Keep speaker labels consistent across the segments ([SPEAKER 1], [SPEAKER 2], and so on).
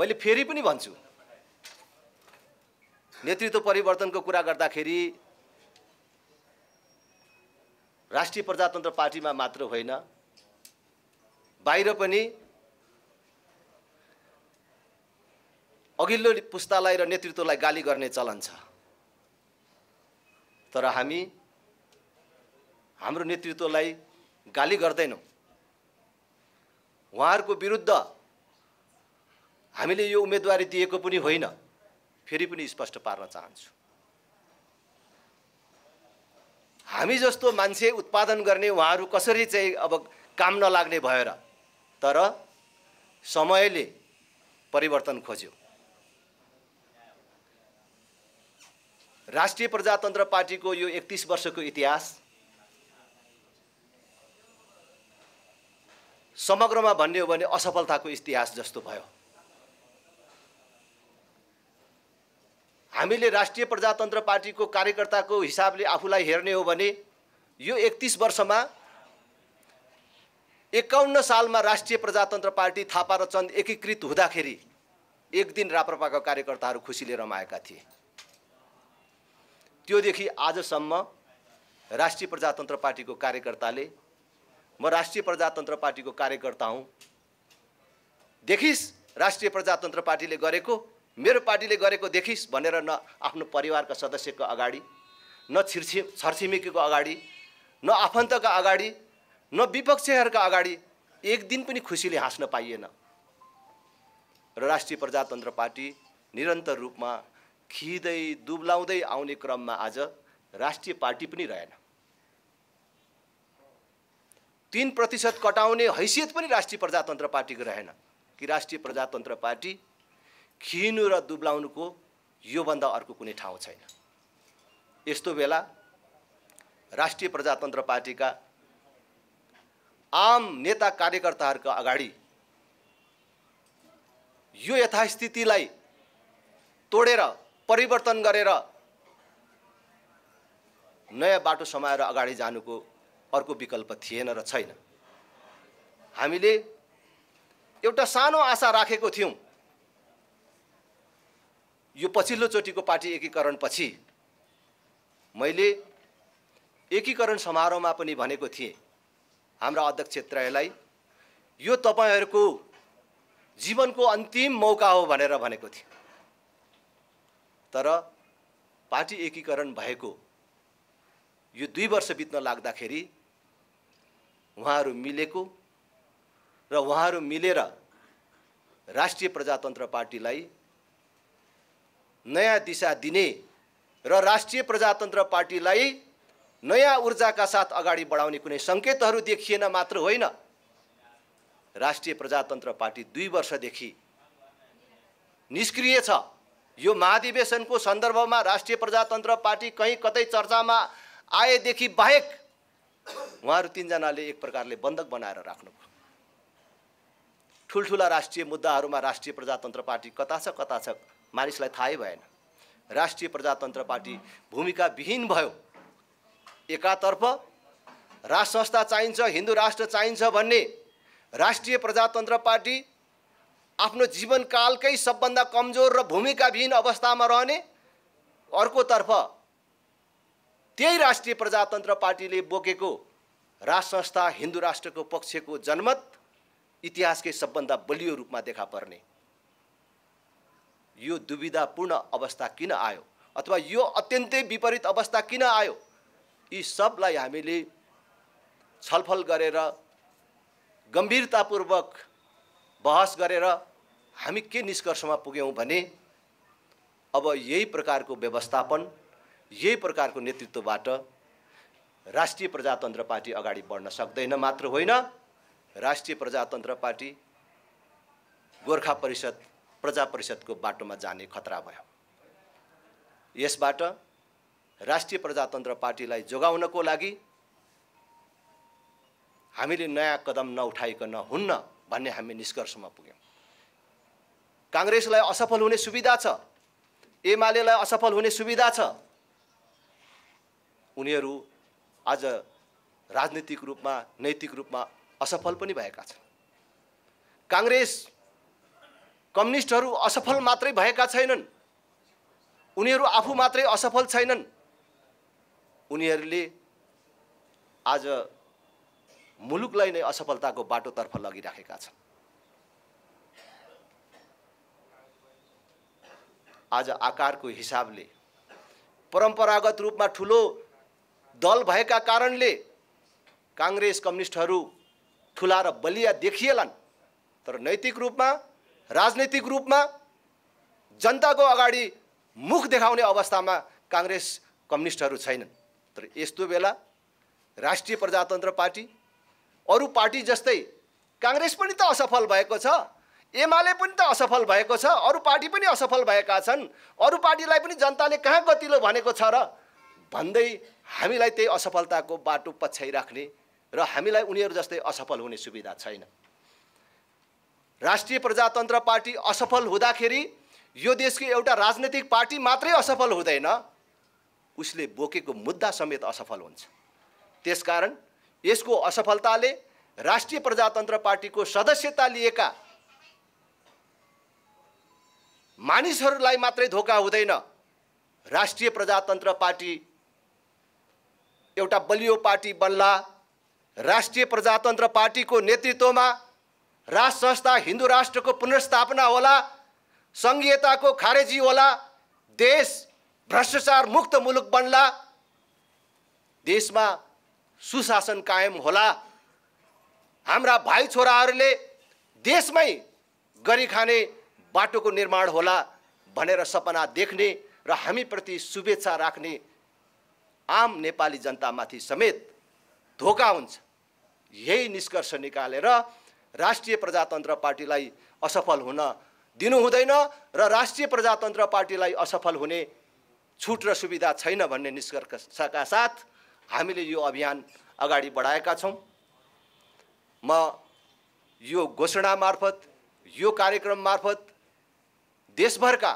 [SPEAKER 1] मैले फेरि पनि भन्छु नेतृत्व परिवर्तनको कुरा गर्दाखेरि राष्ट्रिय प्रजातन्त्र पार्टीमा मात्र होइन बाहिर पनि अघिल्लो पुस्तालाई र नेतृत्वलाई गाली गर्ने चलन छ तर हामी हाम्रो नेतृत्वलाई गाली गर्दैनौँ उहाँहरूको विरुद्ध हामीले यो उम्मेदवारी दिएको पनि होइन फेरि पनि स्पष्ट पार्न चाहन्छु हामी जस्तो मान्छे उत्पादन गर्ने उहाँहरू कसरी चाहिँ अब काम नलाग्ने भएर तर समयले परिवर्तन खोज्यो राष्ट्रिय प्रजातन्त्र पार्टीको यो एकतिस वर्षको इतिहास समग्रमा भन्ने हो भने असफलताको इतिहास जस्तो भयो हामीले राष्ट्रिय प्रजातन्त्र पार्टीको कार्यकर्ताको हिसाबले आफूलाई हेर्ने हो भने यो एकतिस वर्षमा एकाउन्न सालमा राष्ट्रिय प्रजातन्त्र पार्टी थापा र चन्द एकीकृत हुँदाखेरि एक दिन राप्रपाका कार्यकर्ताहरू खुसीले रमाएका थिए त्योदेखि आजसम्म राष्ट्रिय प्रजातन्त्र पार्टीको कार्यकर्ताले म राष्ट्रिय प्रजातन्त्र पार्टीको कार्यकर्ता हुँ देखिस् राष्ट्रिय प्रजातन्त्र पार्टीले गरेको मेरो पार्टीले गरेको देखिस् भनेर न आफ्नो परिवारका सदस्यको अगाडि न छिर्छि छरछिमेकीको अगाडि न आफन्तका अगाडि न विपक्षीहरूका अगाडि एक दिन पनि खुसीले हाँस्न पाइएन र राष्ट्रिय प्रजातन्त्र पार्टी निरन्तर रूपमा खिँदै दुब्लाउँदै आउने क्रममा आज राष्ट्रिय पार्टी पनि रहेन तिन प्रतिशत कटाउने हैसियत पनि राष्ट्रिय प्रजातन्त्र पार्टीको रहेन कि राष्ट्रिय प्रजातन्त्र पार्टी खिनु र दुब्लाउनुको योभन्दा अर्को कुनै ठाउँ छैन यस्तो बेला राष्ट्रिय प्रजातन्त्र पार्टीका आम नेता कार्यकर्ताहरूका अगाडि यो यथास्थितिलाई तोडेर परिवर्तन गरेर नयाँ बाटो समाएर अगाडि जानुको अर्को विकल्प थिएन र छैन हामीले एउटा सानो आशा राखेको थियौँ यो पछिल्लो पछिल्लोचोटिको पार्टी एकीकरणपछि मैले एकीकरण समारोहमा पनि भनेको थिएँ हाम्रा अध्यक्ष त्रयलाई यो तपाईँहरूको जीवनको अन्तिम मौका हो भनेर भनेको थिएँ तर पार्टी एकीकरण भएको यो दुई वर्ष बित्न लाग्दाखेरि उहाँहरू मिलेको र उहाँहरू मिलेर राष्ट्रिय प्रजातन्त्र पार्टीलाई नयाँ दिशा दिने र राष्ट्रिय प्रजातन्त्र पार्टीलाई नयाँ ऊर्जाका साथ अगाडि बढाउने कुनै सङ्केतहरू देखिएन मात्र होइन राष्ट्रिय प्रजातन्त्र पार्टी दुई वर्षदेखि निष्क्रिय छ यो महाधिवेशनको सन्दर्भमा राष्ट्रिय प्रजातन्त्र पार्टी कहीँ कतै चर्चामा आएदेखि बाहेक उहाँहरू तिनजनाले एक प्रकारले बन्धक बनाएर राख्नुभयो ठुल्ठुला राष्ट्रिय मुद्दाहरूमा राष्ट्रिय प्रजातन्त्र पार्टी कता छ कता छ मानिसलाई थाहै भएन राष्ट्रिय प्रजातन्त्र पार्टी भूमिका विहीन भयो एकातर्फ राष्ट्र संस्था चाहिन्छ हिन्दू राष्ट्र चाहिन्छ भन्ने राष्ट्रिय प्रजातन्त्र पार्टी आफ्नो जीवनकालकै सबभन्दा कमजोर र भूमिकाविहीन अवस्थामा रहने अर्कोतर्फ त्यही राष्ट्रिय प्रजातन्त्र पार्टीले बोकेको राष्ट्र संस्था हिन्दू राष्ट्रको पक्षको जनमत इतिहासकै सबभन्दा बलियो रूपमा देखा पर्ने यो दुविधापूर्ण अवस्था किन आयो अथवा यो अत्यन्तै विपरीत अवस्था किन आयो यी सबलाई हामीले छलफल गरेर गम्भीरतापूर्वक बहस गरेर हामी के निष्कर्षमा पुग्यौँ भने अब यही प्रकारको व्यवस्थापन यही प्रकारको नेतृत्वबाट राष्ट्रिय प्रजातन्त्र पार्टी अगाडि बढ्न सक्दैन मात्र होइन राष्ट्रिय प्रजातन्त्र पार्टी गोर्खा परिषद प्रजा परिषदको बाटोमा जाने खतरा भयो यसबाट राष्ट्रिय प्रजातन्त्र पार्टीलाई जोगाउनको लागि हामीले नयाँ कदम नउठाइकन हुन्न भन्ने हामी निष्कर्षमा पुग्यौँ काङ्ग्रेसलाई असफल हुने सुविधा छ एमालेलाई असफल हुने सुविधा छ उनीहरू आज राजनीतिक रूपमा नैतिक रूपमा असफल पनि भएका छन् काङ्ग्रेस कम्युनिस्टहरू असफल मात्रै भएका छैनन् उनीहरू आफू मात्रै असफल छैनन् उनीहरूले आज मुलुकलाई नै असफलताको बाटोतर्फ लगिराखेका छन् आज आकारको हिसाबले परम्परागत रूपमा ठुलो दल भएका कारणले काङ्ग्रेस कम्युनिस्टहरू ठुला र बलिया देखिएलान् तर नैतिक रूपमा राजनैतिक रूपमा जनताको अगाडि मुख देखाउने अवस्थामा काङ्ग्रेस कम्युनिस्टहरू छैनन् तर यस्तो बेला राष्ट्रिय प्रजातन्त्र पार्टी अरू पार्टी जस्तै काङ्ग्रेस पनि त असफल भएको छ एमाले पनि त असफल भएको छ अरू पार्टी पनि असफल भएका छन् अरू पार्टीलाई पनि जनताले कहाँ गतिलो भनेको छ र भन्दै हामीलाई त्यही असफलताको बाटो पछ्याइराख्ने र हामीलाई उनीहरू जस्तै असफल हुने सुविधा छैन राष्ट्रिय प्रजातन्त्र पार्टी असफल हुँदाखेरि यो देशको एउटा राजनैतिक पार्टी मात्रै असफल हुँदैन उसले बोकेको मुद्दा समेत असफल हुन्छ त्यसकारण यसको असफलताले राष्ट्रिय प्रजातन्त्र पार्टीको सदस्यता लिएका मानिसहरूलाई मात्रै धोका हुँदैन राष्ट्रिय प्रजातन्त्र पार्टी एउटा बलियो पार्टी बन्ला राष्ट्रिय प्रजातन्त्र पार्टीको नेतृत्वमा राज संस्था हिन्दू राष्ट्रको पुनर्स्थापना होला सङ्घीयताको खारेजी होला देश भ्रष्टाचार मुक्त मुलुक बन्ला देशमा सुशासन कायम होला हाम्रा भाइ छोराहरूले देशमै गरी खाने बाटोको निर्माण होला भनेर सपना देख्ने र हामीप्रति शुभेच्छा राख्ने आम नेपाली जनतामाथि समेत धोका हुन्छ यही निष्कर्ष निकालेर राष्ट्रिय प्रजातन्त्र पार्टीलाई असफल हुन दिनु हुँदैन र राष्ट्रिय प्रजातन्त्र पार्टीलाई असफल हुने छुट र सुविधा छैन भन्ने निष्कर्षका साथ हामीले यो अभियान अगाडि बढाएका छौँ म यो घोषणा मार्फत यो कार्यक्रम मार्फत देशभरका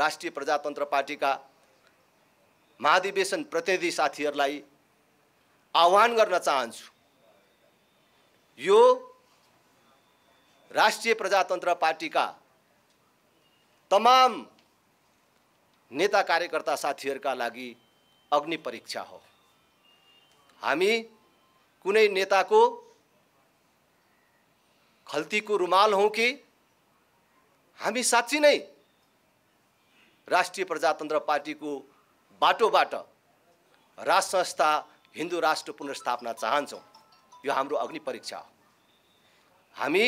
[SPEAKER 1] राष्ट्रिय प्रजातन्त्र पार्टीका महाधिवेशन प्रतिनिधि साथीहरूलाई आह्वान गर्न चाहन्छु यो राष्ट्रिय प्रजातन्त्र पार्टीका तमाम नेता कार्यकर्ता साथीहरूका लागि अग्नि परीक्षा हो हामी कुनै नेताको खल्तीको रुमाल हौँ कि हामी साँच्ची नै राष्ट्रिय प्रजातन्त्र पार्टीको बाटोबाट राजसंस्था हिन्दू राष्ट्र पुनर्स्थापना चाहन्छौँ यो हाम्रो अग्नि परीक्षा हो हामी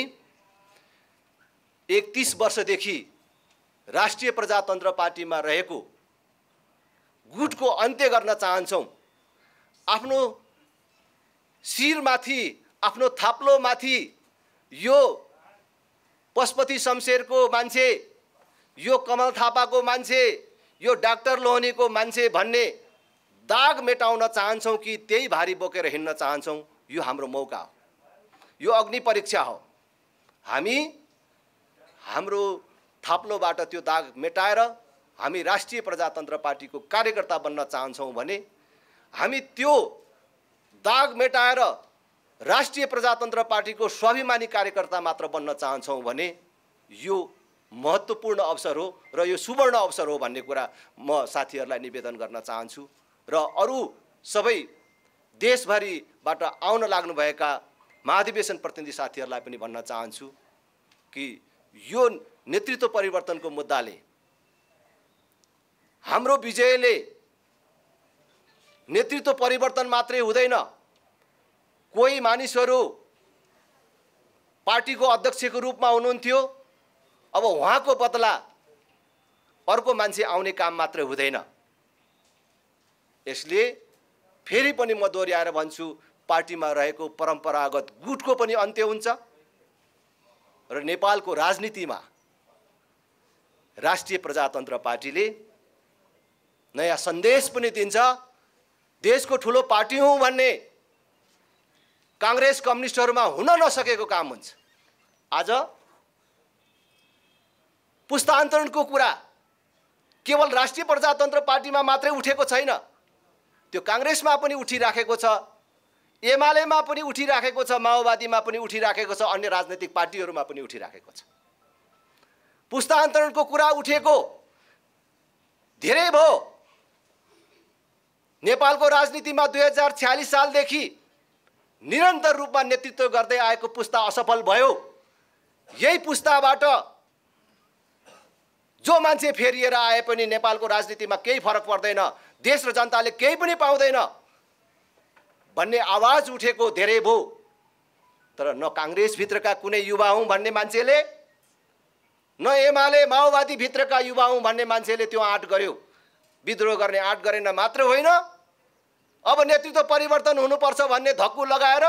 [SPEAKER 1] एकतिस वर्षदेखि राष्ट्रिय प्रजातन्त्र पार्टीमा रहेको गुटको अन्त्य गर्न चाहन्छौँ आफ्नो शिरमाथि आफ्नो थाप्लोमाथि यो पशुपति शमशेरको मान्छे यो कमल थापाको मान्छे यो डाक्टर लोहनीको मान्छे भन्ने दाग मेटाउन चाहन्छौँ कि त्यही भारी बोकेर हिँड्न चाहन्छौँ यो हाम्रो मौका हो यो अग्नि परीक्षा हो हामी हाम्रो थाप्लोबाट त्यो दाग मेटाएर हामी राष्ट्रिय प्रजातन्त्र पार्टीको कार्यकर्ता बन्न चाहन्छौँ भने हामी त्यो दाग मेटाएर राष्ट्रिय प्रजातन्त्र पार्टीको स्वाभिमानी कार्यकर्ता मात्र बन्न चाहन्छौँ भने यो महत्त्वपूर्ण अवसर हो र यो सुवर्ण अवसर हो भन्ने कुरा म साथीहरूलाई निवेदन गर्न चाहन्छु र अरू सबै देशभरिबाट आउन लाग्नुभएका महाधिवेशन प्रतिनिधि साथीहरूलाई पनि भन्न चाहन्छु कि यो नेतृत्व परिवर्तनको मुद्दाले हाम्रो विजयले नेतृत्व परिवर्तन मात्रै हुँदैन कोही मानिसहरू पार्टीको अध्यक्षको रूपमा हुनुहुन्थ्यो अब उहाँको बदला अर्को मान्छे आउने काम मात्रै हुँदैन यसले फेरि पनि म दोहोऱ्याएर भन्छु पार्टीमा रहेको परम्परागत गुटको पनि अन्त्य हुन्छ र नेपालको राजनीतिमा राष्ट्रिय प्रजातन्त्र पार्टीले नयाँ सन्देश पनि दिन्छ देशको ठुलो पार्टी हुँ भन्ने काङ्ग्रेस कम्युनिस्टहरूमा हुन नसकेको काम हुन्छ आज पुस्तान्तरणको कुरा केवल राष्ट्रिय प्रजातन्त्र पार्टीमा मात्रै उठेको छैन त्यो काङ्ग्रेसमा पनि उठिराखेको छ एमालेमा पनि उठिराखेको छ माओवादीमा पनि उठिराखेको छ अन्य राजनैतिक पार्टीहरूमा पनि उठिराखेको छ पुस्तान्तरणको कुरा उठेको धेरै भयो नेपालको राजनीतिमा दुई हजार छ्यालिस सालदेखि निरन्तर रूपमा नेतृत्व गर्दै आएको पुस्ता असफल भयो यही पुस्ताबाट जो मान्छे फेरिएर आए पनि नेपालको राजनीतिमा केही फरक पर्दैन देश र जनताले केही पनि पाउँदैन भन्ने आवाज उठेको धेरै भयो तर न काङ्ग्रेसभित्रका कुनै युवा हुँ भन्ने मान्छेले न एमाले माओवादीभित्रका युवा हुँ भन्ने मान्छेले त्यो आँट गर्यो विद्रोह गर्ने आँट गरेन मात्र होइन अब नेतृत्व परिवर्तन हुनुपर्छ भन्ने धक्कु लगाएर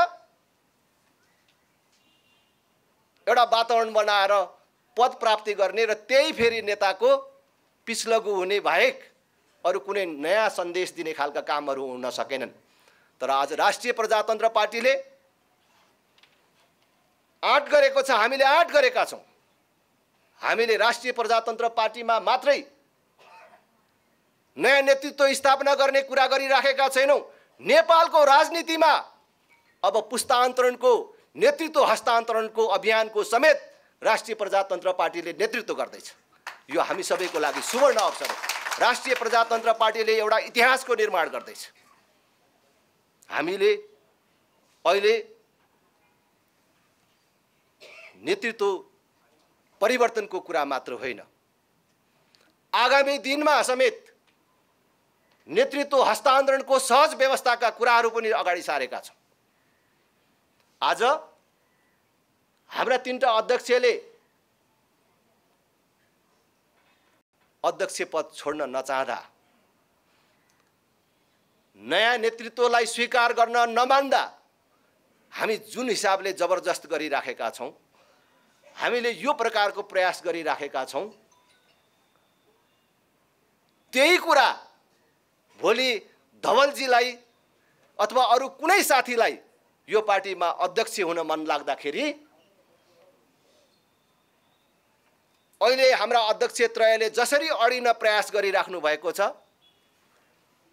[SPEAKER 1] एउटा वातावरण बनाएर पद प्राप्ति गर्ने र त्यही फेरि नेताको पिसलगु हुने बाहेक अरू कुनै नयाँ सन्देश दिने खालका कामहरू हुन सकेनन् तर आज राष्ट्रिय प्रजातन्त्र पार्टीले आँट गरेको छ हामीले आँट गरेका छौँ हामीले राष्ट्रिय प्रजातन्त्र पार्टीमा मात्रै नयाँ नेतृत्व स्थापना गर्ने कुरा गरिराखेका छैनौँ नेपालको राजनीतिमा अब पुस्तान्तरणको नेतृत्व हस्तान्तरणको अभियानको समेत राष्ट्रिय प्रजातन्त्र पार्टीले नेतृत्व गर्दैछ यो हामी सबैको लागि सुवर्ण अवसर हो राष्ट्रिय प्रजातन्त्र पार्टीले एउटा इतिहासको निर्माण गर्दैछ हामीले अहिले नेतृत्व परिवर्तनको कुरा मात्र होइन आगामी दिनमा समेत नेतृत्व हस्तान्तरणको सहज व्यवस्थाका कुराहरू पनि अगाडि सारेका छौँ आज हाम्रा तिनवटा अध्यक्षले अध्यक्ष पद छोड्न नचाहँदा नयाँ नेतृत्वलाई स्वीकार गर्न नमान्दा हामी जुन हिसाबले जबरजस्त गरिराखेका छौँ हामीले यो प्रकारको प्रयास गरिराखेका छौँ त्यही कुरा भोलि धवलजीलाई अथवा अरू कुनै साथीलाई यो पार्टीमा अध्यक्ष हुन मन लाग्दाखेरि अहिले हाम्रा अध्यक्ष त्रयले जसरी अडिन प्रयास गरिराख्नु भएको छ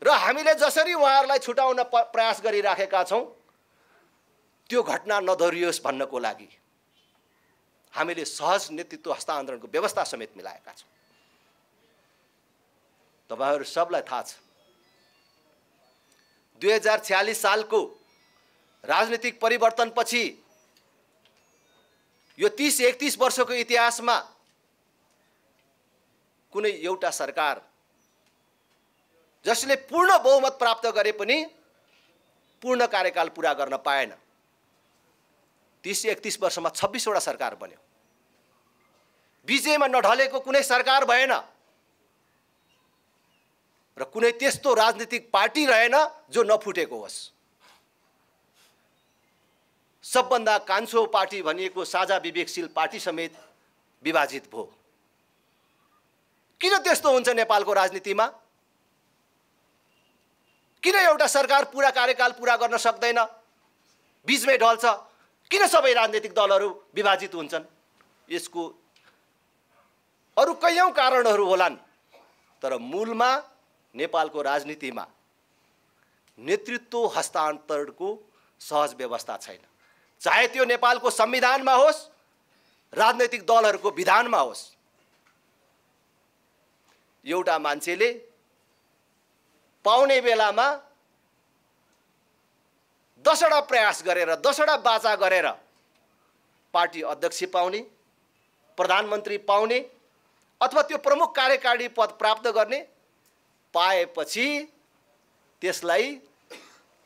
[SPEAKER 1] र हामीले जसरी उहाँहरूलाई छुटाउन प्रयास गरिराखेका छौँ त्यो घटना नदोहोरियोस् भन्नको लागि हामीले सहज नेतृत्व हस्तान्तरणको व्यवस्था समेत मिलाएका छौँ तपाईँहरू सबलाई थाहा छ दुई हजार छ्यालिस सालको राजनीतिक परिवर्तनपछि यो तिस एकतिस वर्षको इतिहासमा कुनै एउटा सरकार जसले पूर्ण बहुमत प्राप्त गरे पनि पूर्ण कार्यकाल पुरा गर्न पाएन तिस एकतिस वर्षमा छब्बिसवटा सरकार बन्यो विजयमा नढलेको कुनै सरकार भएन र कुनै त्यस्तो राजनीतिक पार्टी रहेन जो नफुटेको होस् सबभन्दा कान्छो पार्टी भनिएको साझा विवेकशील पार्टी समेत विभाजित भयो किन त्यस्तो हुन्छ नेपालको राजनीतिमा किन एउटा सरकार पुरा कार्यकाल पुरा गर्न सक्दैन बिचमै ढल्छ किन सबै राजनीतिक दलहरू विभाजित हुन्छन् यसको अरू कैयौँ कारणहरू होलान् तर मूलमा नेपालको राजनीतिमा नेतृत्व हस्तान्तरणको सहज व्यवस्था छैन चाहे त्यो नेपालको संविधानमा होस् राजनैतिक दलहरूको विधानमा होस् एउटा मान्छेले पाउने बेलामा दसवटा प्रयास गरेर दसवटा बाचा गरेर पार्टी अध्यक्ष पाउने प्रधानमन्त्री पाउने अथवा त्यो प्रमुख कार्यकारी पद प्राप्त गर्ने पाएपछि त्यसलाई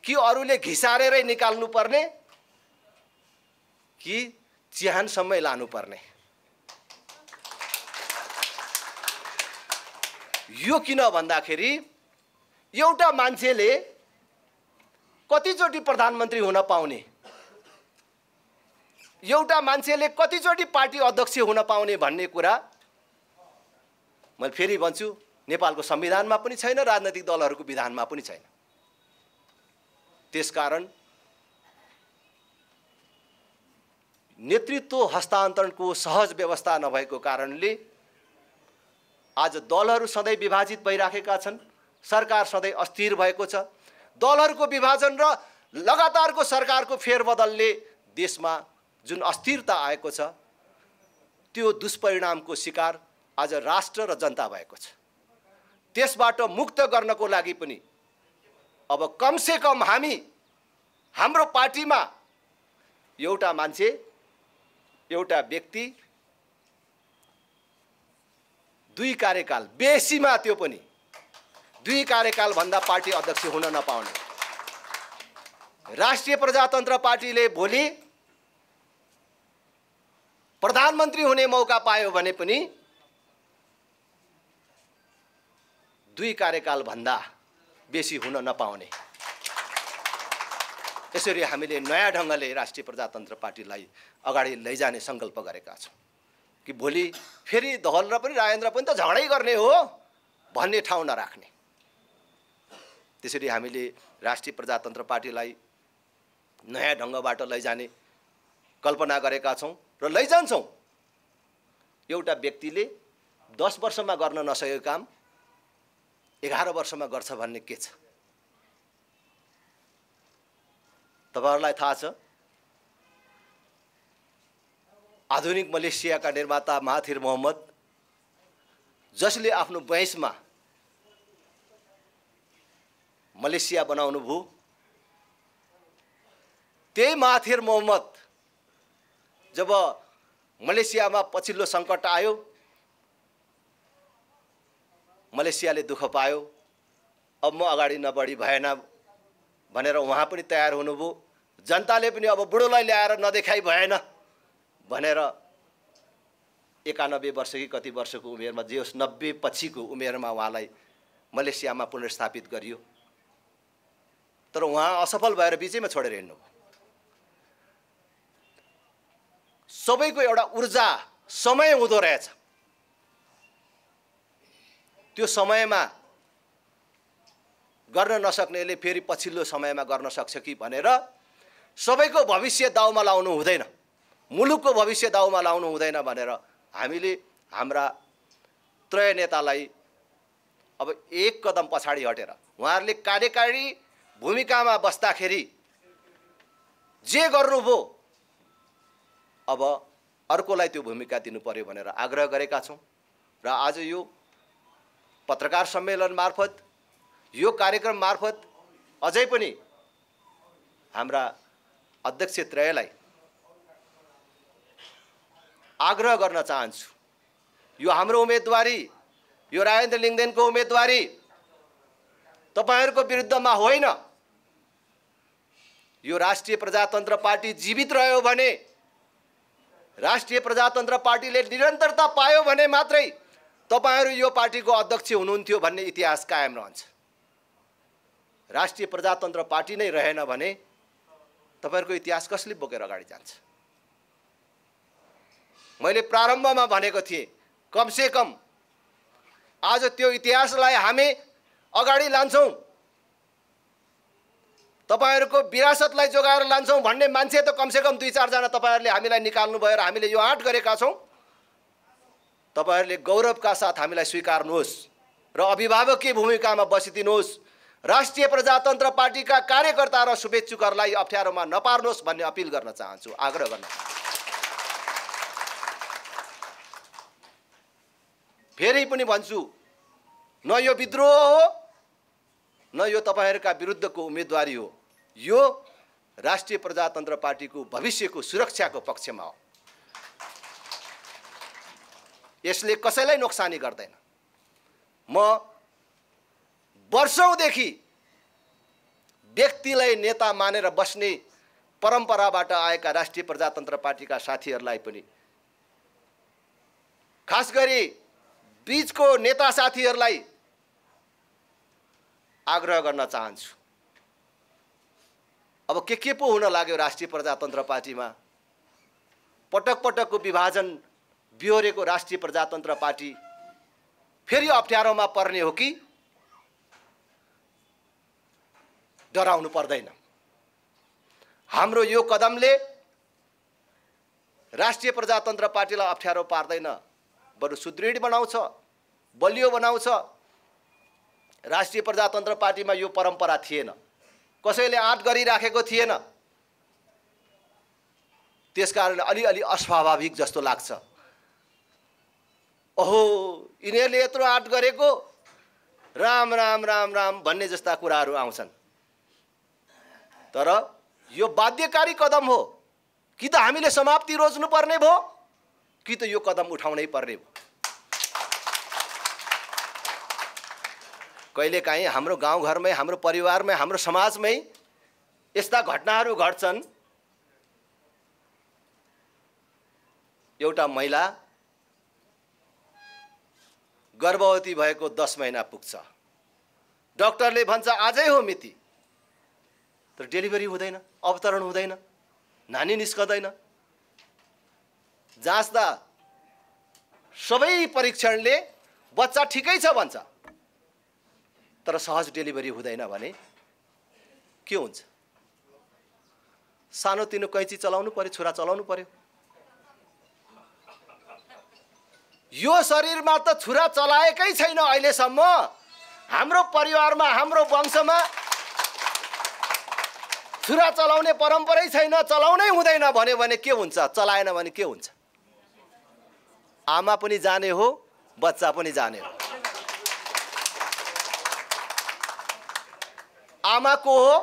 [SPEAKER 1] कि अरूले घिसारेरै निकाल्नुपर्ने कि चिहानसम्मै लानुपर्ने यो किन भन्दाखेरि एउटा मान्छेले कतिचोटि प्रधानमन्त्री हुन पाउने एउटा मान्छेले कतिचोटि पार्टी अध्यक्ष हुन पाउने भन्ने कुरा मैले फेरि भन्छु नेपालको संविधानमा पनि छैन राजनैतिक दलहरूको विधानमा पनि छैन त्यसकारण नेतृत्व हस्तान्तरणको सहज व्यवस्था नभएको कारणले आज दलहरू सधैँ विभाजित भइराखेका छन् सरकार सधैँ अस्थिर भएको छ दलहरूको विभाजन र लगातारको सरकारको फेरबदलले देशमा जुन अस्थिरता आएको छ त्यो दुष्परिणामको शिकार आज राष्ट्र र जनता भएको छ त्यसबाट मुक्त गर्नको लागि पनि अब कमसेकम हामी हाम्रो पार्टीमा एउटा मान्छे एउटा व्यक्ति दुई कार्यकाल बेसीमा त्यो पनि दुई कार्यकालभन्दा पार्टी अध्यक्ष हुन नपाउने राष्ट्रिय प्रजातन्त्र पार्टीले भोलि प्रधानमन्त्री हुने मौका पायो भने पनि दुई कार्यकालभन्दा बेसी हुन नपाउने यसरी हामीले नयाँ ढङ्गले राष्ट्रिय प्रजातन्त्र पार्टीलाई अगाडि लैजाने सङ्कल्प गरेका छौँ कि भोलि फेरि धवल र पनि राजेन्द्र पनि त झगडै गर्ने हो भन्ने ठाउँ नराख्ने त्यसरी हामीले राष्ट्रिय प्रजातन्त्र पार्टीलाई नयाँ ढङ्गबाट लैजाने कल्पना गरेका छौँ र लैजान्छौँ एउटा व्यक्तिले दस वर्षमा गर्न नसकेको काम एघार वर्षमा गर्छ भन्ने के छ तपाईँहरूलाई थाहा छ आधुनिक मलेसियाका निर्माता महाथिर मोहम्मद जसले आफ्नो बहसमा मलेसिया बनाउनु भयो त्यही महाथिर मोहम्मद जब मलेसियामा पछिल्लो सङ्कट आयो मलेसियाले दुःख पायो अब म अगाडि नबढी भएन भनेर उहाँ पनि तयार हुनुभयो जनताले पनि अब बुढोलाई ल्याएर नदेखाइ भएन भनेर एकानब्बे वर्ष कि कति वर्षको उमेरमा जे होस् नब्बे पछिको उमेरमा उहाँलाई मलेसियामा पुनर्स्थापित गरियो तर उहाँ असफल भएर बिचैमा छोडेर हिँड्नुभयो सबैको एउटा ऊर्जा समय हुँदो रहेछ त्यो समयमा गर्न नसक्नेले फेरि पछिल्लो समयमा गर्न सक्छ कि भनेर सबैको भविष्य दाउमा लाउनु हुँदैन मुलुकको भविष्य दाउमा लाउनु हुँदैन भनेर हामीले हाम्रा त्रय नेतालाई अब एक कदम पछाडि हटेर उहाँहरूले कार्यकारी भूमिकामा बस्दाखेरि जे गर्नुभयो अब अर्कोलाई त्यो भूमिका दिनु पऱ्यो भनेर आग्रह गरेका छौँ र आज यो पत्रकार सम्मेलन मार्फत यो कार्यक्रम मार्फत अझै पनि हाम्रा अध्यक्ष त्रयलाई आग्रह गर्न चाहन्छु यो हाम्रो उम्मेदवारी यो राजेन्द्र लिङ्गदेनको उम्मेदवारी तपाईँहरूको विरुद्धमा होइन यो राष्ट्रिय प्रजातन्त्र पार्टी जीवित रह्यो भने राष्ट्रिय प्रजातन्त्र पार्टीले निरन्तरता पायो भने मात्रै तपाईँहरू यो पार्टीको अध्यक्ष हुनुहुन्थ्यो भन्ने इतिहास कायम रहन्छ राष्ट्रिय प्रजातन्त्र पार्टी नै रहेन भने तपाईँहरूको इतिहास कसले बोकेर अगाडि जान्छ मैले प्रारम्भमा भनेको थिएँ कमसे कम आज त्यो इतिहासलाई हामी अगाडि लान्छौँ तपाईँहरूको विरासतलाई जोगाएर लान्छौँ भन्ने मान्छे त कमसेकम दुई चारजना तपाईँहरूले हामीलाई निकाल्नु भयो र हामीले यो आँट गरेका छौँ तपाईँहरूले गौरवका साथ हामीलाई स्वीकार्नुहोस् र अभिभावकीय भूमिकामा बसिदिनुहोस् राष्ट्रिय प्रजातन्त्र पार्टीका कार्यकर्ता र शुभेच्छुकहरूलाई अप्ठ्यारोमा नपार्नुहोस् भन्ने अपिल गर्न चाहन्छु आग्रह गर्न चाहन्छु फेरि पनि भन्छु न यो विद्रोह हो न यो तपाईँहरूका विरुद्धको उम्मेदवारी हो यो राष्ट्रिय प्रजातन्त्र पार्टीको भविष्यको सुरक्षाको पक्षमा हो यसले कसैलाई नोक्सानी गर्दैन म वर्षौँदेखि व्यक्तिलाई नेता मानेर बस्ने परम्पराबाट आएका राष्ट्रिय प्रजातन्त्र पार्टीका साथीहरूलाई पनि खास गरी बिचको नेता साथीहरूलाई आग्रह गर्न चाहन्छु अब के के पो हुन लाग्यो राष्ट्रिय प्रजातन्त्र पार्टीमा पटक पटकको विभाजन बिहोरेको राष्ट्रिय प्रजातन्त्र पार्टी फेरि अप्ठ्यारोमा पर्ने हो कि डराउनु पर्दैन हाम्रो यो कदमले राष्ट्रिय प्रजातन्त्र पार्टीलाई अप्ठ्यारो पार्दैन बरु सुदृढ बनाउँछ बलियो बनाउँछ राष्ट्रिय प्रजातन्त्र पार्टीमा यो परम्परा थिएन कसैले आँट गरिराखेको थिएन त्यस कारण अलिअलि अस्वाभाविक जस्तो लाग्छ ओहो यिनीहरूले यत्रो आँट गरेको राम राम राम राम भन्ने जस्ता कुराहरू आउँछन् तर यो बाध्यकारी कदम हो कि त हामीले समाप्ति रोज्नुपर्ने भयो कि त यो कदम उठाउनै पर्ने भयो कहिलेकाहीँ हाम्रो गाउँघरमै हाम्रो परिवारमै हाम्रो समाजमै यस्ता घटनाहरू घट्छन् एउटा महिला गर्भवती भएको दस महिना पुग्छ डक्टरले भन्छ आजै हो मिति तर डेलिभरी हुँदैन अवतरण हुँदैन नानी निस्कँदैन जाँच्दा सबै परीक्षणले बच्चा ठिकै छ भन्छ तर सहज डेलिभरी हुँदैन भने के हुन्छ सानोतिनो कैँची चलाउनु पऱ्यो छुरा चलाउनु पऱ्यो यो शरीरमा त छुरा चलाएकै छैन अहिलेसम्म हाम्रो परिवारमा हाम्रो वंशमा छुरा चलाउने परम्परै छैन चलाउनै हुँदैन भन्यो भने के हुन्छ चलाएन भने के हुन्छ आमा पनि जाने हो बच्चा पनि जाने हो आमा को हो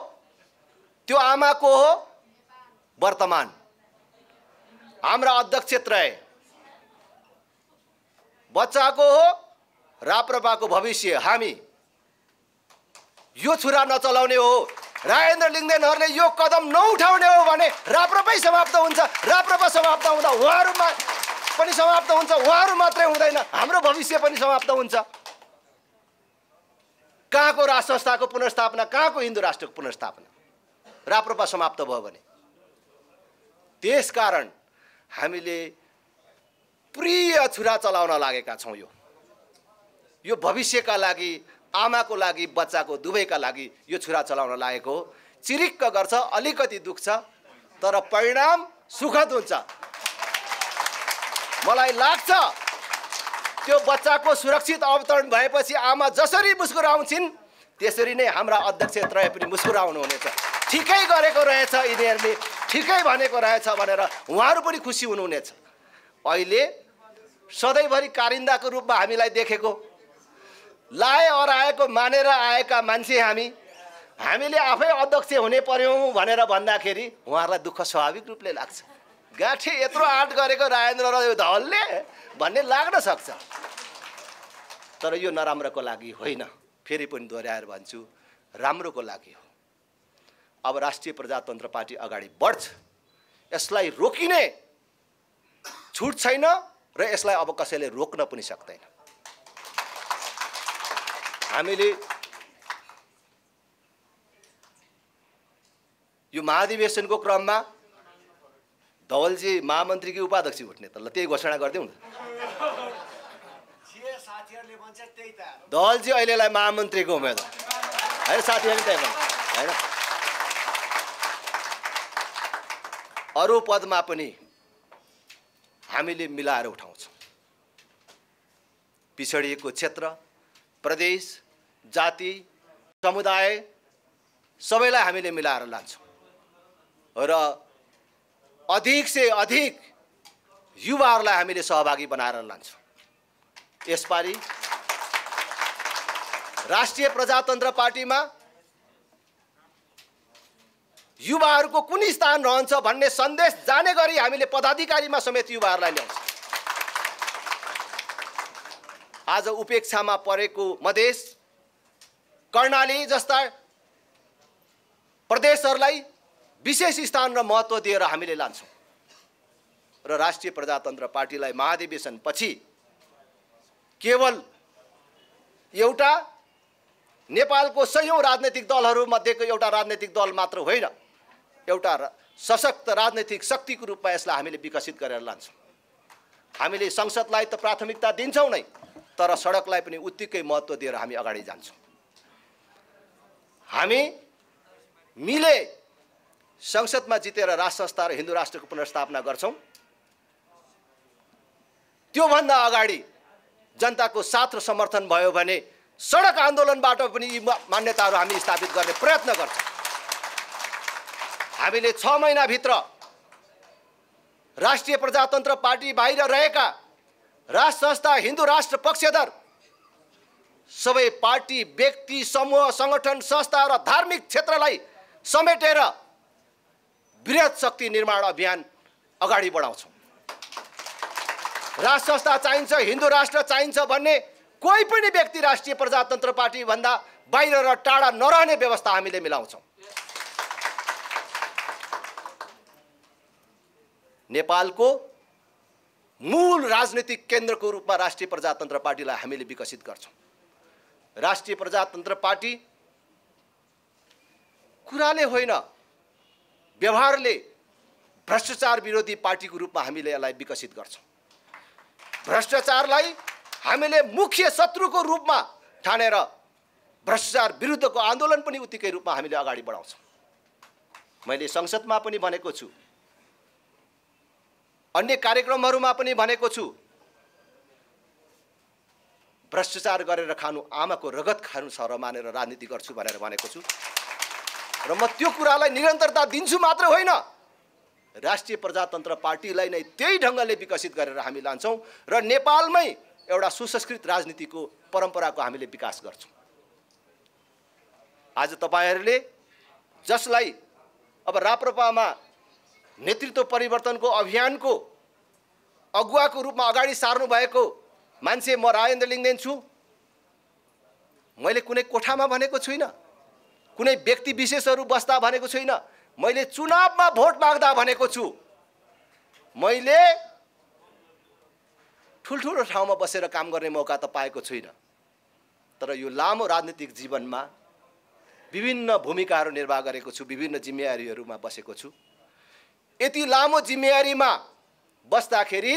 [SPEAKER 1] त्यो आमा को हो वर्तमान हाम्रा अध्यक्ष त्रय बच्चाको हो राप्रपाको भविष्य हामी यो छुरा नचलाउने हो राजेन्द्र लिङ्गदेनहरूले यो कदम नउठाउने हो भने राप्रपै समाप्त हुन्छ राप्रपा समाप्त हुँदा उहाँहरूमा पनि समाप्त हुन्छ उहाँहरू मात्रै हुँदैन हाम्रो भविष्य पनि समाप्त हुन्छ कहाँको राष्ट्र संस्थाको पुनर्स्थापना कहाँको हिन्दू राष्ट्रको पुनर्स्थापना राप्रपा समाप्त भयो भने त्यसकारण हामीले प्रिय छुरा चलाउन लागेका छौँ यो यो भविष्यका लागि आमाको लागि बच्चाको दुवैका लागि यो छुरा चलाउन लागेको हो चिरिक्क गर्छ अलिकति दुख्छ तर परिणाम सुखद हुन्छ मलाई लाग्छ त्यो बच्चाको सुरक्षित अवतरण भएपछि आमा जसरी मुस्कुराउँछिन् त्यसरी नै हाम्रा अध्यक्ष त्रय पनि मुस्कुराउनुहुनेछ ठिकै गरेको रहेछ यिनीहरूले ठिकै भनेको रहेछ भनेर उहाँहरू पनि खुसी हुनुहुनेछ अहिले सधैँभरि कारिन्दाको रूपमा हामीलाई देखेको लाए अराएको मानेर आएका मान्छे हामी हामीले आफै अध्यक्ष हुने पर्यौँ भनेर भन्दाखेरि उहाँहरूलाई दुःख स्वाभाविक रूपले लाग्छ गाठे यत्रो आँट गरेको राजेन्द्र र यो धलले भन्ने लाग्न सक्छ तर यो नराम्रोको लागि होइन फेरि पनि दोहोऱ्याएर भन्छु राम्रोको लागि हो अब राष्ट्रिय प्रजातन्त्र पार्टी अगाडि बढ्छ यसलाई रोकिने छुट छैन र यसलाई अब कसैले रोक्न पनि सक्दैन हामीले यो महाधिवेशनको क्रममा धवलजी महामन्त्री कि उपाध्यक्ष भोट त ल त्यही घोषणा गरिदिउँ न धवलजी अहिलेलाई महामन्त्रीको उम्मेदवार होइन साथीहरूले त्यही भन्छ होइन अरू पदमा पनि हामीले मिलाएर उठाउँछौँ पिछडिएको क्षेत्र प्रदेश जाति समुदाय सबैलाई हामीले मिलाएर लान्छौँ र अधिक से अधिक युवाहरूलाई हामीले सहभागी बनाएर लान्छौँ यसपालि राष्ट्रिय प्रजातन्त्र पार्टीमा युवाहरूको कुन स्थान रहन्छ भन्ने सन्देश जाने गरी हामीले पदाधिकारीमा समेत युवाहरूलाई ल्याउँछ आज उपेक्षामा परेको मधेस कर्णाली जस्ता प्रदेशहरूलाई विशेष स्थान र महत्त्व दिएर हामीले लान्छौँ र राष्ट्रिय प्रजातन्त्र पार्टीलाई महाधिवेशनपछि केवल एउटा नेपालको सयौँ राजनैतिक दलहरूमध्येको एउटा राजनैतिक दल मात्र होइन एउटा सशक्त राजनैतिक शक्तिको रूपमा यसलाई हामीले विकसित गरेर लान्छौँ हामीले संसदलाई त प्राथमिकता दिन्छौँ नै तर सडकलाई पनि उत्तिकै महत्त्व दिएर हामी अगाडि जान्छौँ हामी मिले संसदमा जितेर राष्ट्र संस्था र हिन्दू राष्ट्रको पुनर्स्थापना गर्छौँ त्योभन्दा अगाडि जनताको साथ र समर्थन भयो भने सडक आन्दोलनबाट पनि यी मान्यताहरू हामी स्थापित गर्ने प्रयत्न गर्छौँ हामीले छ महिनाभित्र राष्ट्रिय प्रजातन्त्र पार्टी बाहिर रहेका राष्ट्र संस्था हिन्दू राष्ट्र पक्षधर सबै पार्टी व्यक्ति समूह सङ्गठन संस्था र धार्मिक क्षेत्रलाई समेटेर वृहत शक्ति निर्माण अभियान अगाडि बढाउँछौँ राज संस्था चाहिन्छ हिन्दू राष्ट्र चाहिन्छ भन्ने कोही पनि व्यक्ति राष्ट्रिय प्रजातन्त्र पार्टीभन्दा बाहिर र टाढा नरहने व्यवस्था हामीले मिलाउँछौँ नेपालको मूल राजनीतिक केन्द्रको रूपमा राष्ट्रिय प्रजातन्त्र पार्टीलाई हामीले विकसित गर्छौँ राष्ट्रिय प्रजातन्त्र पार्टी कुराले होइन व्यवहारले भ्रष्टाचार विरोधी पार्टीको रूपमा हामीले यसलाई विकसित गर्छौँ भ्रष्टाचारलाई हामीले मुख्य शत्रुको रूपमा ठानेर भ्रष्टाचार विरुद्धको आन्दोलन पनि उत्तिकै रूपमा हामीले अगाडि बढाउँछौँ मैले संसदमा पनि भनेको छु अन्य कार्यक्रमहरूमा पनि भनेको छु भ्रष्टाचार गरेर खानु आमाको रगत खानु सर मानेर राजनीति गर्छु भनेर भनेको छु र म त्यो कुरालाई निरन्तरता दिन्छु मात्र होइन राष्ट्रिय प्रजातन्त्र पार्टीलाई नै त्यही ढङ्गले विकसित गरेर हामी लान्छौँ र नेपालमै एउटा सुसंस्कृत राजनीतिको परम्पराको हामीले विकास गर्छौँ आज तपाईँहरूले जसलाई अब राप्रपामा नेतृत्व परिवर्तनको अभियानको अगुवाको रूपमा अगाडि सार्नुभएको मान्छे म राजेन्द्र लिङ्गदेन छु मैले कुनै कोठामा भनेको छुइनँ कुनै व्यक्ति विशेषहरू बस्दा भनेको छुइनँ मैले चुनावमा भोट माग्दा भनेको छु मैले ठुल्ठुलो ठाउँमा बसेर काम गर्ने मौका त पाएको छुइनँ तर यो लामो राजनीतिक जीवनमा विभिन्न भूमिकाहरू निर्वाह गरेको छु विभिन्न जिम्मेवारीहरूमा बसेको छु यति लामो जिम्मेवारीमा बस्दाखेरि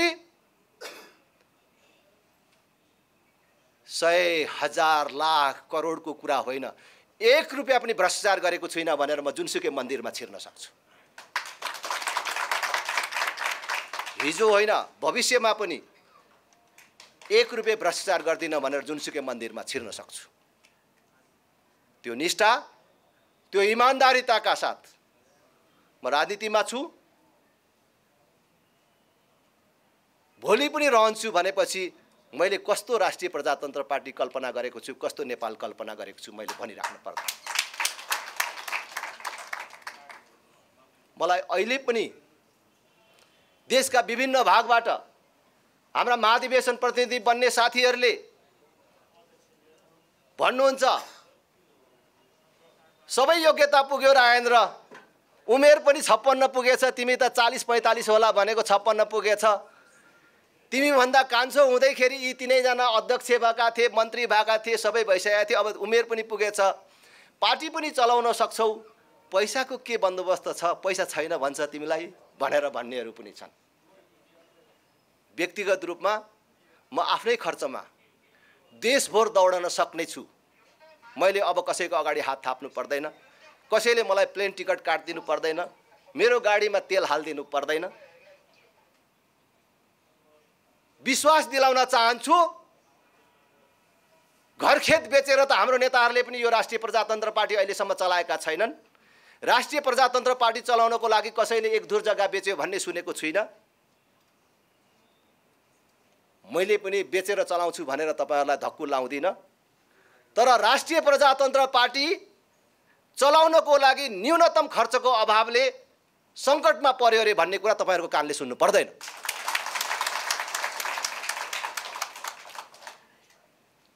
[SPEAKER 1] सय हजार लाख करोडको कुरा होइन एक रुपियाँ पनि भ्रष्टाचार गरेको छुइनँ भनेर म जुनसुकै मन्दिरमा छिर्न सक्छु हिजो होइन भविष्यमा पनि एक रुपियाँ भ्रष्टाचार गर्दिनँ भनेर जुनसुकै मन्दिरमा छिर्न सक्छु त्यो निष्ठा त्यो इमान्दारिताका साथ म राजनीतिमा छु भोलि पनि रहन्छु भनेपछि मैले कस्तो राष्ट्रिय प्रजातन्त्र पार्टी कल्पना गरेको छु कस्तो नेपाल कल्पना गरेको छु मैले भनिराख्नु पर्छ मलाई अहिले पनि देशका विभिन्न भागबाट हाम्रा महाधिवेशन प्रतिनिधि बन्ने साथीहरूले भन्नुहुन्छ सबै योग्यता पुग्यो राजेन्द्र उमेर पनि छप्पन्न पुगेछ तिमी त चालिस पैँतालिस होला भनेको छप्पन्न पुगेछ तिमीभन्दा कान्छो हुँदैखेरि यी तिनैजना अध्यक्ष भएका थिए मन्त्री भएका थिए सबै भइसकेका थिए अब उमेर पनि पुगेछ पार्टी पनि चलाउन सक्छौ पैसाको के बन्दोबस्त छ पैसा छैन भन्छ तिमीलाई भनेर भन्नेहरू पनि छन् व्यक्तिगत रूपमा म आफ्नै खर्चमा देशभर दौडन सक्ने छु मैले अब कसैको अगाडि हात थाप्नु पर्दैन कसैले मलाई प्लेन टिकट काटिदिनु पर्दैन मेरो गाडीमा तेल हालिदिनु पर्दैन विश्वास दिलाउन चाहन्छु घरखेत बेचेर त हाम्रो नेताहरूले पनि यो राष्ट्रिय प्रजातन्त्र पार्टी अहिलेसम्म चलाएका छैनन् राष्ट्रिय प्रजातन्त्र पार्टी चलाउनको लागि कसैले एक दुर जग्गा बेच्यो भन्ने सुनेको छुइनँ मैले पनि बेचेर चलाउँछु भनेर तपाईँहरूलाई धक्कु लाउँदिनँ तर राष्ट्रिय प्रजातन्त्र पार्टी चलाउनको लागि न्यूनतम खर्चको अभावले सङ्कटमा पर्यो अरे भन्ने कुरा तपाईँहरूको कानले सुन्नु पर्दैन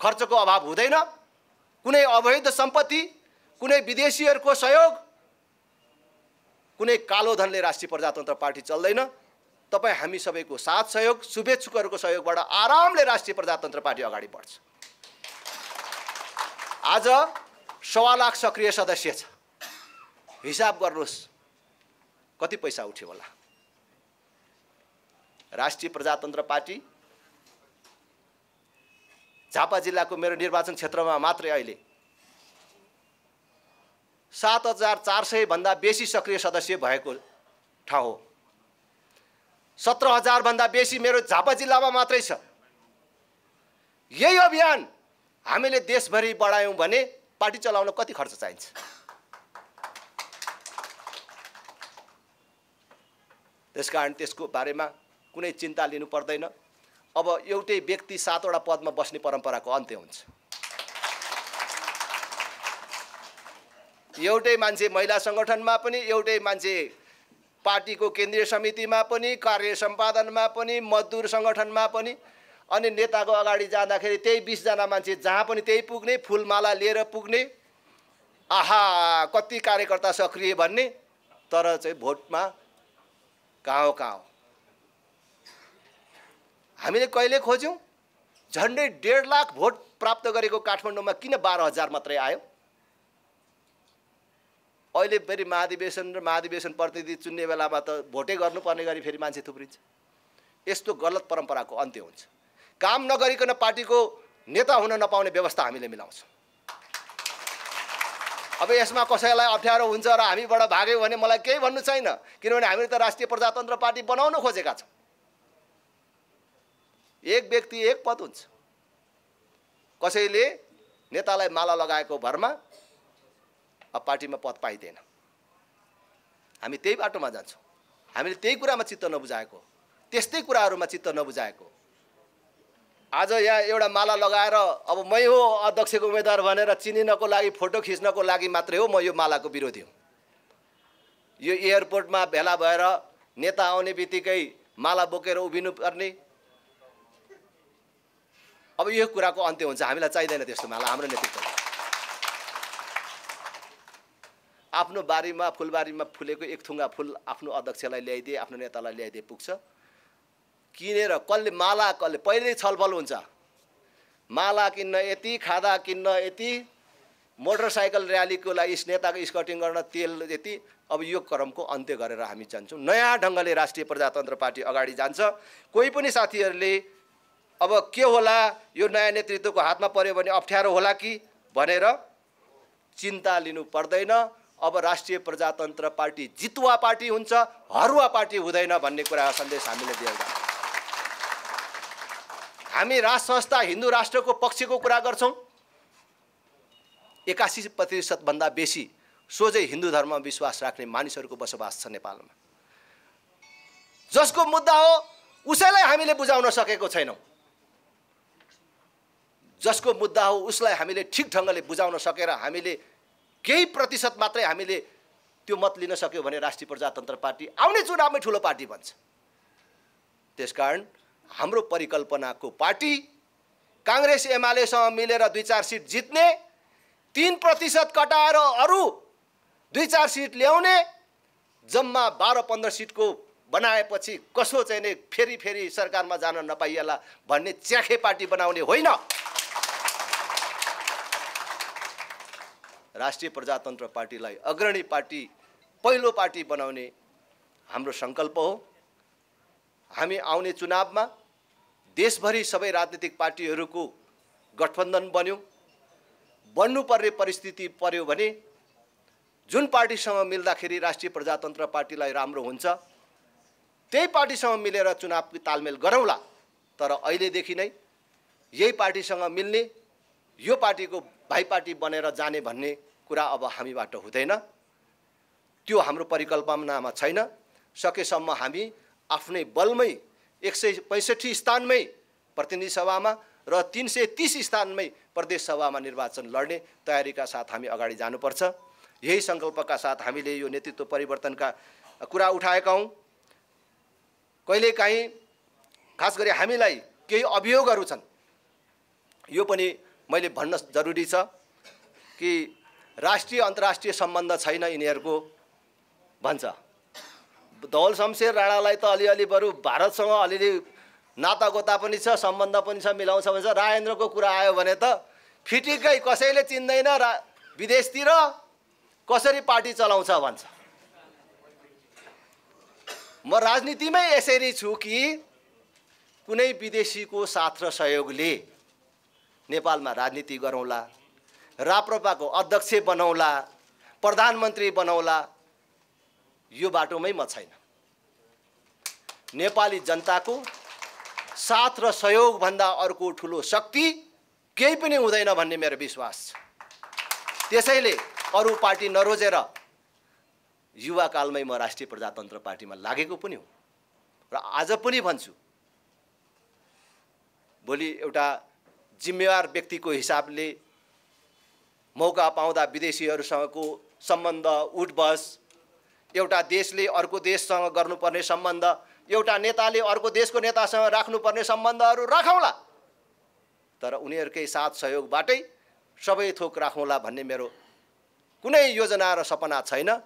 [SPEAKER 1] खर्चको अभाव हुँदैन कुनै अवैध सम्पत्ति कुनै विदेशीहरूको सहयोग कुनै कालो धनले राष्ट्रिय प्रजातन्त्र पार्टी चल्दैन तपाईँ हामी सबैको साथ सहयोग शुभेच्छुकहरूको सहयोगबाट आरामले राष्ट्रिय प्रजातन्त्र पार्टी अगाडि बढ्छ आज सवा लाख सक्रिय सदस्य छ हिसाब गर्नुहोस् कति पैसा उठ्यो होला राष्ट्रिय प्रजातन्त्र पार्टी झापा जिल्लाको मेरो निर्वाचन क्षेत्रमा मात्रै अहिले सात हजार चार सयभन्दा बेसी सक्रिय सदस्य भएको ठाउँ हो सत्र हजारभन्दा बेसी मेरो झापा जिल्लामा मात्रै छ यही अभियान हामीले देशभरि बढायौँ भने पार्टी चलाउन कति खर्च चाहिन्छ त्यस कारण त्यसको बारेमा कुनै चिन्ता लिनु पर्दैन अब एउटै व्यक्ति सातवटा पदमा बस्ने परम्पराको अन्त्य हुन्छ एउटै मान्छे महिला सङ्गठनमा पनि एउटै मान्छे पार्टीको केन्द्रीय समितिमा पनि कार्य सम्पादनमा पनि मजदुर सङ्गठनमा पनि अनि नेताको अगाडि जाँदाखेरि त्यही बिसजना मान्छे जहाँ पनि त्यही पुग्ने फुलमाला लिएर पुग्ने आहा कति कार्यकर्ता सक्रिय भन्ने तर चाहिँ भोटमा कहाँ हो कहाँ हो हामीले कहिले खोज्यौँ झन्डै डेढ लाख भोट प्राप्त गरेको काठमाडौँमा किन बाह्र हजार मात्रै आयो अहिले फेरि महाधिवेशन र महाधिवेशन प्रतिनिधि चुन्ने बेलामा त भोटै गर्नुपर्ने गरी फेरि मान्छे थुप्रिन्छ यस्तो गलत परम्पराको अन्त्य हुन्छ काम नगरिकन पार्टीको नेता हुन नपाउने व्यवस्था हामीले मिलाउँछौँ अब यसमा कसैलाई अप्ठ्यारो हुन्छ र हामीबाट भाग्यौँ भने मलाई केही भन्नु छैन किनभने हामीले त राष्ट्रिय प्रजातन्त्र पार्टी बनाउन खोजेका छौँ एक व्यक्ति एक पद हुन्छ कसैले नेतालाई माला लगाएको भरमा अब पार्टीमा पद पाइँदैन हामी त्यही बाटोमा जान्छौँ हामीले त्यही कुरामा चित्त नबुझाएको त्यस्तै कुराहरूमा चित्त नबुझाएको आज यहाँ एउटा माला लगाएर अब मै हो अध्यक्षको उम्मेद्वार भनेर चिनिनको लागि फोटो खिच्नको लागि मात्रै हो म यो मालाको विरोधी हुँ यो एयरपोर्टमा भेला भएर नेता आउने बित्तिकै माला बोकेर उभिनुपर्ने अब यो कुराको अन्त्य हुन्छ हामीलाई चाहिँदैन त्यस्तोमा हाम्रो नेतृत्व आफ्नो बारीमा फुलबारीमा फुलेको एक थुङ्गा फुल आफ्नो अध्यक्षलाई ल्याइदिए आफ्नो नेतालाई ल्याइदिए पुग्छ किनेर कसले माला कसले पहिल्यै छलफल हुन्छ माला किन्न यति खादा किन्न यति मोटरसाइकल र्यालीको लागि नेताको स्कटिङ गर्न तेल यति अब यो क्रमको अन्त्य गरेर हामी जान्छौँ नयाँ ढङ्गले राष्ट्रिय प्रजातन्त्र पार्टी अगाडि जान्छ कोही पनि साथीहरूले अब के होला यो नयाँ नेतृत्वको हातमा पऱ्यो भने अप्ठ्यारो होला कि भनेर चिन्ता लिनु पर्दैन अब राष्ट्रिय प्रजातन्त्र पार्टी जितुवा पार्टी हुन्छ हरुवा पार्टी हुँदैन भन्ने कुरा सन्देश हामीले दिएका हामी राष्ट्र संस्था हिन्दू राष्ट्रको पक्षको कुरा गर्छौँ एकासी प्रतिशतभन्दा बेसी सोझै हिन्दू धर्ममा विश्वास राख्ने मानिसहरूको बसोबास छ नेपालमा जसको मुद्दा हो उसैलाई हामीले बुझाउन सकेको छैनौँ जसको मुद्दा हो उसलाई हामीले ठिक ढङ्गले बुझाउन सकेर हामीले केही प्रतिशत मात्रै हामीले त्यो मत लिन सक्यो भने राष्ट्रिय प्रजातन्त्र पार्टी आउने चुनावमै ठुलो पार्टी बन्छ त्यसकारण हाम्रो परिकल्पनाको पार्टी काङ्ग्रेस एमालेसँग मिलेर दुई चार सिट जित्ने तिन प्रतिशत कटाएर अरू दुई चार सिट ल्याउने जम्मा बाह्र पन्ध्र सिटको बनाएपछि कसो चाहिँ नै फेरि फेरि सरकारमा जान नपाइएला भन्ने च्याखे पार्टी बनाउने होइन राष्ट्रिय प्रजातन्त्र पार्टीलाई अग्रणी पार्टी पहिलो पार्टी बनाउने हाम्रो सङ्कल्प हो हामी आउने चुनावमा देशभरि सबै राजनीतिक पार्टीहरूको गठबन्धन बन्यो बन्नुपर्ने परिस्थिति पर्यो भने जुन पार्टीसँग मिल्दाखेरि राष्ट्रिय प्रजातन्त्र पार्टीलाई राम्रो हुन्छ त्यही पार्टीसँग मिलेर चुनाव तालमेल गरौँला तर अहिलेदेखि नै यही पार्टीसँग मिल्ने यो पार्टीको भाइ पार्टी बनेर जाने भन्ने कुरा अब हामीबाट हुँदैन त्यो हाम्रो परिकल्पनामा छैन सकेसम्म हामी आफ्नै बलमै एक सय पैँसठी स्थानमै प्रतिनिधि सभामा र तिन सय तिस स्थानमै प्रदेश सभामा निर्वाचन लड्ने तयारीका साथ हामी अगाडि जानुपर्छ यही सङ्कल्पका साथ हामीले यो नेतृत्व परिवर्तनका कुरा उठाएका हौँ कहिलेकाहीँ खास गरी हामीलाई केही अभियोगहरू छन् यो पनि मैले भन्न जरुरी छ कि राष्ट्रिय अन्तर्राष्ट्रिय सम्बन्ध छैन यिनीहरूको भन्छ धवल शमशेर राणालाई त अलिअलि बरु भारतसँग अलिअलि नातागोता पनि छ सम्बन्ध पनि छ मिलाउँछ भन्छ राजेन्द्रको कुरा आयो भने त फिटिकै कसैले चिन्दैन रा विदेशतिर कसरी पार्टी चलाउँछ भन्छ म राजनीतिमै यसरी छु कि कुनै विदेशीको साथ र सहयोगले नेपालमा राजनीति गरौँला राप्रपाको अध्यक्ष बनाउला प्रधानमन्त्री बनाउला यो बाटोमै म छैन नेपाली जनताको साथ र सहयोगभन्दा अर्को ठुलो शक्ति केही पनि हुँदैन भन्ने मेरो विश्वास छ त्यसैले अरू पार्टी नरोजेर युवाकालमै म राष्ट्रिय प्रजातन्त्र पार्टीमा लागेको पनि हो र आज पनि भन्छु भोलि एउटा जिम्मेवार व्यक्तिको हिसाबले मौका पाउँदा विदेशीहरूसँगको सम्बन्ध उठबस एउटा देशले अर्को देशसँग गर्नुपर्ने सम्बन्ध एउटा नेताले अर्को देशको नेतासँग राख्नुपर्ने सम्बन्धहरू राखौँला तर उनीहरूकै साथ सहयोगबाटै सबै थोक राखौँला भन्ने मेरो कुनै योजना र सपना छैन